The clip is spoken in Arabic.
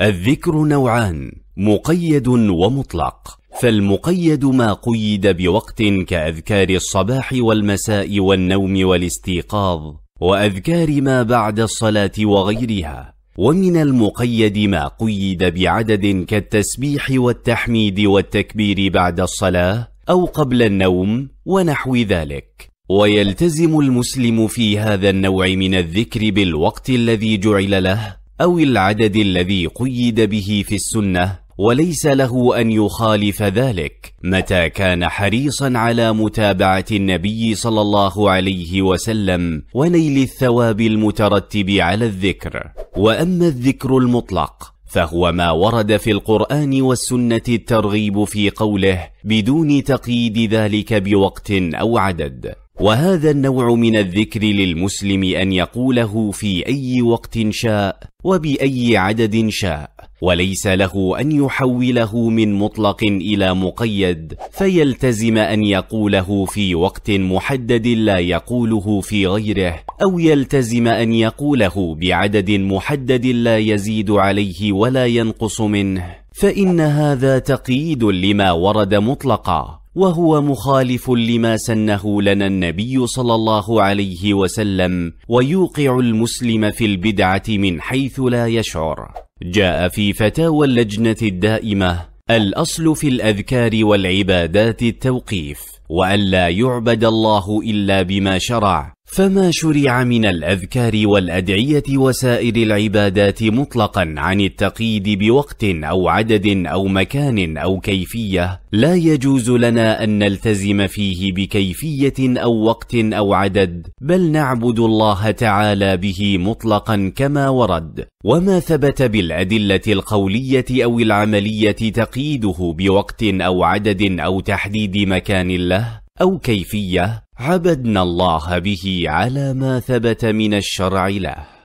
الذكر نوعان مقيد ومطلق فالمقيد ما قيد بوقت كأذكار الصباح والمساء والنوم والاستيقاظ وأذكار ما بعد الصلاة وغيرها ومن المقيد ما قيد بعدد كالتسبيح والتحميد والتكبير بعد الصلاة أو قبل النوم ونحو ذلك ويلتزم المسلم في هذا النوع من الذكر بالوقت الذي جعل له أو العدد الذي قيد به في السنة وليس له أن يخالف ذلك متى كان حريصا على متابعة النبي صلى الله عليه وسلم ونيل الثواب المترتب على الذكر وأما الذكر المطلق فهو ما ورد في القرآن والسنة الترغيب في قوله بدون تقييد ذلك بوقت أو عدد وهذا النوع من الذكر للمسلم أن يقوله في أي وقت شاء وبأي عدد شاء وليس له أن يحوله من مطلق إلى مقيد فيلتزم أن يقوله في وقت محدد لا يقوله في غيره أو يلتزم أن يقوله بعدد محدد لا يزيد عليه ولا ينقص منه فإن هذا تقييد لما ورد مطلقا وهو مخالف لما سنه لنا النبي صلى الله عليه وسلم ويوقع المسلم في البدعة من حيث لا يشعر جاء في فتاوى اللجنة الدائمة الأصل في الأذكار والعبادات التوقيف وألا يعبد الله إلا بما شرع فما شرع من الأذكار والأدعية وسائر العبادات مطلقا عن التقييد بوقت أو عدد أو مكان أو كيفية لا يجوز لنا أن نلتزم فيه بكيفية أو وقت أو عدد بل نعبد الله تعالى به مطلقا كما ورد وما ثبت بالأدلة القولية أو العملية تقييده بوقت أو عدد أو تحديد مكان له أو كيفية عبدنا الله به على ما ثبت من الشرع له